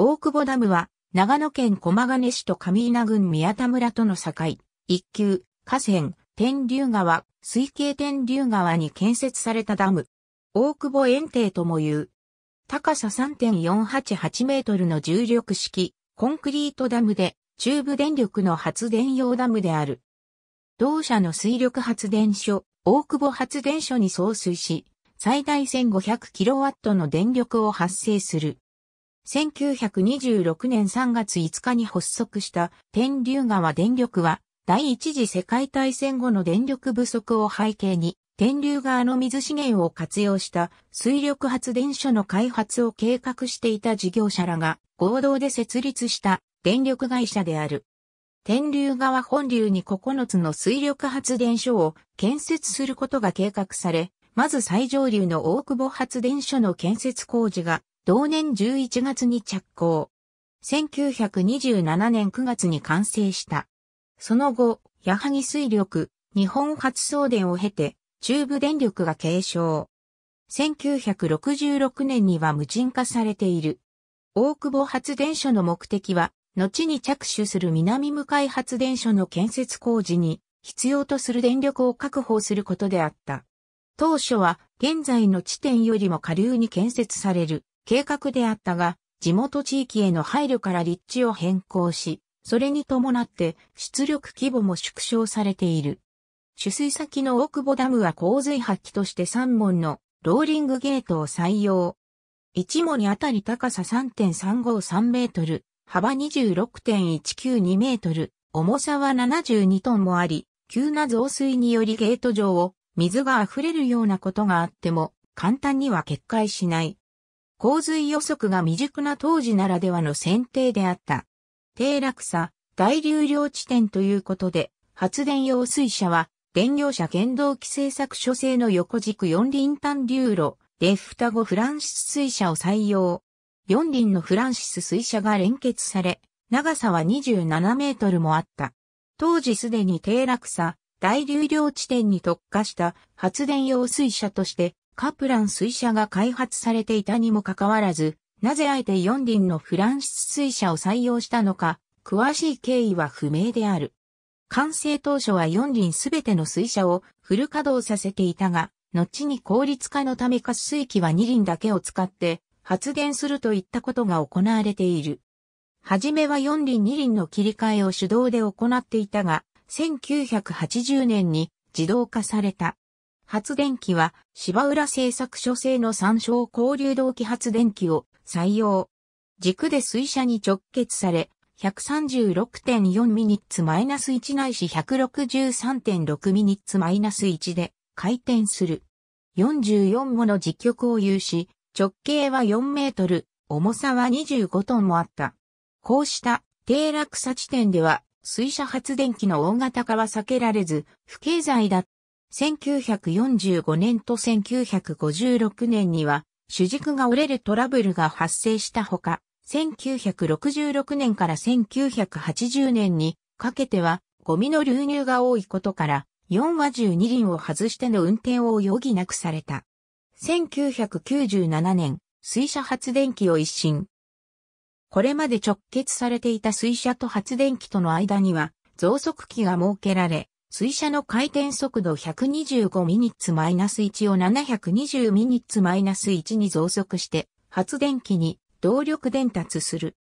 大久保ダムは、長野県駒ヶ根市と上稲郡宮田村との境、一級、河川、天竜川、水系天竜川に建設されたダム。大久保園庭とも言う。高さ3.488メートルの重力式、コンクリートダムで、中部電力の発電用ダムである。同社の水力発電所、大久保発電所に送水し、最大1 5 0 0ットの電力を発生する。1926年3月5日に発足した天竜川電力は第一次世界大戦後の電力不足を背景に天竜川の水資源を活用した水力発電所の開発を計画していた事業者らが合同で設立した電力会社である。天竜川本流に9つの水力発電所を建設することが計画され、まず最上流の大久保発電所の建設工事が同年11月に着工。1927年9月に完成した。その後、矢作水力、日本初送電を経て、中部電力が継承。1966年には無人化されている。大久保発電所の目的は、後に着手する南向海発電所の建設工事に必要とする電力を確保することであった。当初は現在の地点よりも下流に建設される計画であったが、地元地域への配慮から立地を変更し、それに伴って出力規模も縮小されている。取水先の大久保ダムは洪水発揮として3門のローリングゲートを採用。1門にあたり高さ3.353メートル、幅26.192メートル、重さは72トンもあり、急な増水によりゲート上を水が溢れるようなことがあっても簡単には決壊しない洪水予測が未熟な当時ならではの選定であった。低落差、大流量地点ということで、発電用水車は、電業者原動機製作所製の横軸四輪単流路で双子フランシス水車を採用。四輪のフランシス水車が連結され、長さは27メートルもあった。当時すでに低落差、大流量地点に特化した発電用水車としてカプラン水車が開発されていたにもかかわらず、なぜあえて四輪のフランシス水車を採用したのか、詳しい経緯は不明である。完成当初は四輪すべての水車をフル稼働させていたが、後に効率化のため活水器は二輪だけを使って発電するといったことが行われている。はじめは四輪二輪の切り替えを手動で行っていたが、1980年に自動化された。発電機は芝浦製作所製の参照交流動機発電機を採用。軸で水車に直結され、136.4ミニッツマイナス1ないし163.6ミニッツマイナス1で回転する。44もの実局を有し、直径は4メートル、重さは25トンもあった。こうした低落差地点では水車発電機の大型化は避けられず、不経済だった。1945年と1956年には主軸が折れるトラブルが発生したほか、1966年から1980年にかけてはゴミの流入が多いことから4話12輪を外しての運転を余儀なくされた。1997年、水車発電機を一新。これまで直結されていた水車と発電機との間には増速機が設けられ、水車の回転速度125ミニッツマイナス -1 を720ミニッツマイナス -1 に増速して発電機に動力伝達する。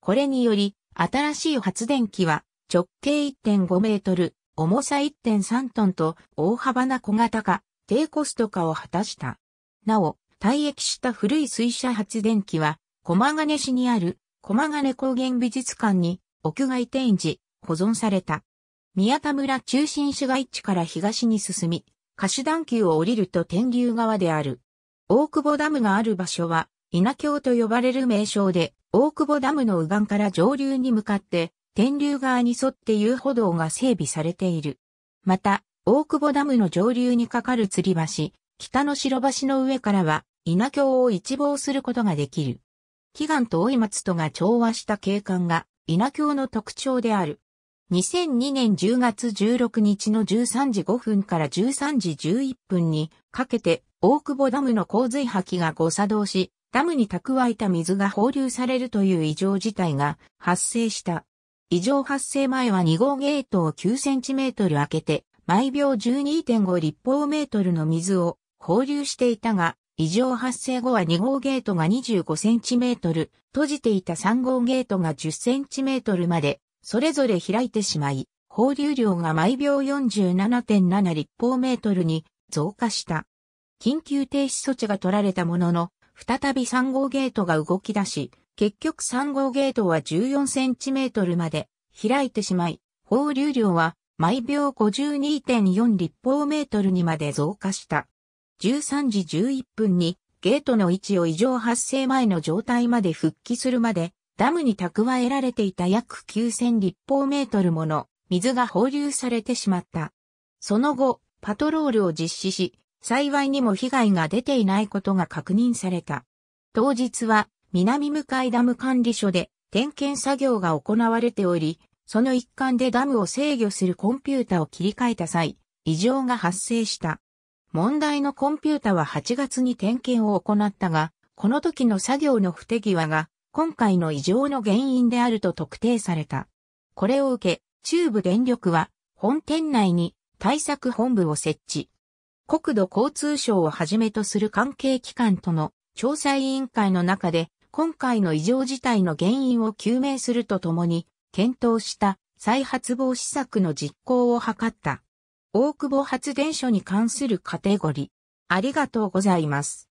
これにより新しい発電機は直径1.5メートル、重さ1.3トンと大幅な小型化、低コスト化を果たした。なお、退役した古い水車発電機は駒金市にある駒金高原美術館に屋外展示、保存された。宮田村中心市街地から東に進み、手段丘を降りると天竜川である。大久保ダムがある場所は、稲京と呼ばれる名称で、大久保ダムの右岸から上流に向かって、天竜川に沿って遊歩道が整備されている。また、大久保ダムの上流に架かる吊り橋、北の白橋の上からは、稲京を一望することができる。祈願と老松とが調和した景観が、稲京の特徴である。2002年10月16日の13時5分から13時11分にかけて大久保ダムの洪水きが誤作動し、ダムに蓄えた水が放流されるという異常事態が発生した。異常発生前は2号ゲートを9センチメートル開けて、毎秒12.5立方メートルの水を放流していたが、異常発生後は2号ゲートが25センチメートル、閉じていた3号ゲートが10センチメートルまでそれぞれ開いてしまい、放流量が毎秒47.7立方メートルに増加した。緊急停止措置が取られたものの、再び3号ゲートが動き出し、結局3号ゲートは14センチメートルまで開いてしまい、放流量は毎秒52.4立方メートルにまで増加した。13時11分にゲートの位置を異常発生前の状態まで復帰するまでダムに蓄えられていた約9000立方メートルもの水が放流されてしまった。その後、パトロールを実施し、幸いにも被害が出ていないことが確認された。当日は南向井ダム管理所で点検作業が行われており、その一環でダムを制御するコンピュータを切り替えた際、異常が発生した。問題のコンピュータは8月に点検を行ったが、この時の作業の不手際が今回の異常の原因であると特定された。これを受け、中部電力は本店内に対策本部を設置。国土交通省をはじめとする関係機関との調査委員会の中で今回の異常事態の原因を究明するとともに検討した再発防止策の実行を図った。大久保発電所に関するカテゴリー。ありがとうございます。